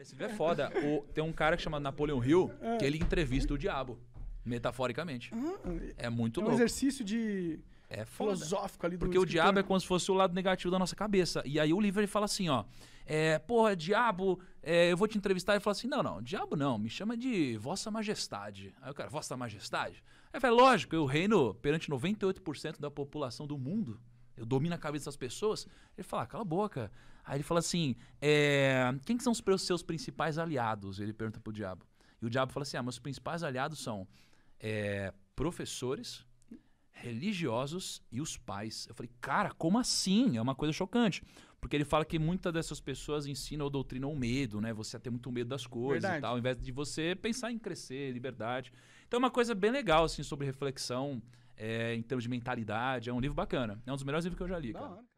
Cara, esse livro é foda. O, tem um cara que chama Napoleon Hill que ele entrevista o diabo, metaforicamente. Uhum. É muito é um louco. exercício de é foda. filosófico ali do Porque escritor. o diabo é como se fosse o lado negativo da nossa cabeça. E aí o livro ele fala assim, ó. É, porra, diabo, é, eu vou te entrevistar. E fala assim, não, não, diabo não, me chama de vossa majestade. Aí o cara, vossa majestade? Aí fala, lógico, eu reino perante 98% da população do mundo eu domino a cabeça das pessoas. Ele fala, ah, cala a boca. Aí ele fala assim: é, quem que são os seus principais aliados? Ele pergunta pro diabo. E o diabo fala assim: ah, meus principais aliados são é, professores, religiosos e os pais. Eu falei, cara, como assim? É uma coisa chocante. Porque ele fala que muitas dessas pessoas ensinam ou doutrinam o medo, né? Você ter muito medo das coisas Verdade. e tal, ao invés de você pensar em crescer, liberdade. Então é uma coisa bem legal, assim, sobre reflexão é, em termos de mentalidade. É um livro bacana. É um dos melhores livros que eu já li. Cara.